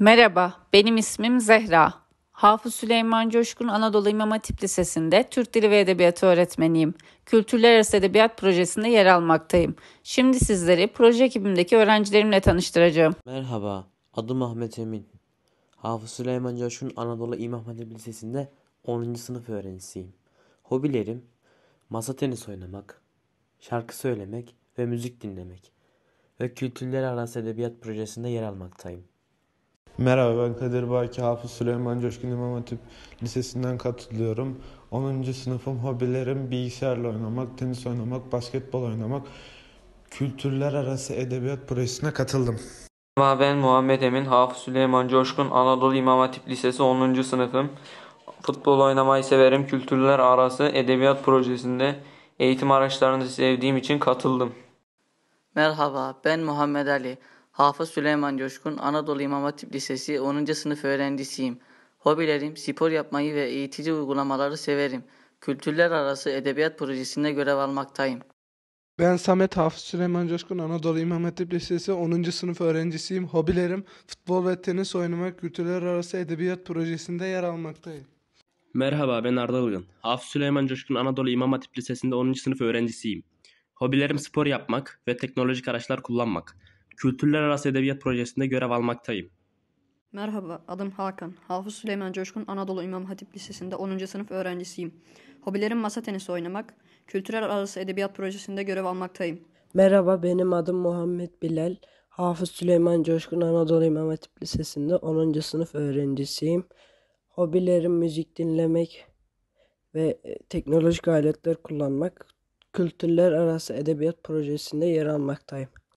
Merhaba, benim ismim Zehra. Hafız Süleyman Coşkun Anadolu İmam Hatip Lisesi'nde Türk Dili ve Edebiyatı öğretmeniyim. Kültürler Arası Edebiyat Projesi'nde yer almaktayım. Şimdi sizleri proje ekibimdeki öğrencilerimle tanıştıracağım. Merhaba, adım Ahmet Emin. Hafız Süleyman Coşkun Anadolu İmam Hatip Lisesi'nde 10. sınıf öğrencisiyim. Hobilerim masa tenisi oynamak, şarkı söylemek ve müzik dinlemek ve Kültürler Arası Edebiyat Projesi'nde yer almaktayım. Merhaba ben Kadir Baki, Hafız Süleyman Coşkun İmam Hatip Lisesi'nden katılıyorum. 10. sınıfım hobilerim bilgisayarla oynamak, tenis oynamak, basketbol oynamak, kültürler arası edebiyat projesine katıldım. Merhaba ben Muhammed Emin, Hafız Süleyman Coşkun, Anadolu İmam Hatip Lisesi 10. sınıfım. Futbol oynamayı severim, kültürler arası edebiyat projesinde eğitim araçlarını sevdiğim için katıldım. Merhaba ben Muhammed Ali. Hafız Süleyman Coşkun, Anadolu İmam Hatip Lisesi 10. sınıf öğrencisiyim. Hobilerim, spor yapmayı ve eğitici uygulamaları severim. Kültürler arası edebiyat projesinde görev almaktayım. Ben Samet Hafız Süleyman Coşkun, Anadolu İmam Hatip Lisesi 10. sınıf öğrencisiyim. Hobilerim futbol ve tenis oynamak, kültürler arası edebiyat projesinde yer almaktayım. Merhaba ben Arda Ilgın. Hafız Süleyman Coşkun, Anadolu İmam Hatip Lisesi'nde 10. sınıf öğrencisiyim. Hobilerim spor yapmak ve teknolojik araçlar kullanmak. Kültürler Arası Edebiyat Projesi'nde görev almaktayım. Merhaba, adım Hakan. Hafız Süleyman Coşkun Anadolu İmam Hatip Lisesi'nde 10. sınıf öğrencisiyim. Hobilerim masa tenisi oynamak, Kültürel Arası Edebiyat Projesi'nde görev almaktayım. Merhaba, benim adım Muhammed Bilal. Hafız Süleyman Coşkun Anadolu İmam Hatip Lisesi'nde 10. sınıf öğrencisiyim. Hobilerim müzik dinlemek ve e, teknolojik aletler kullanmak, kültürler arası edebiyat projesinde yer almaktayım.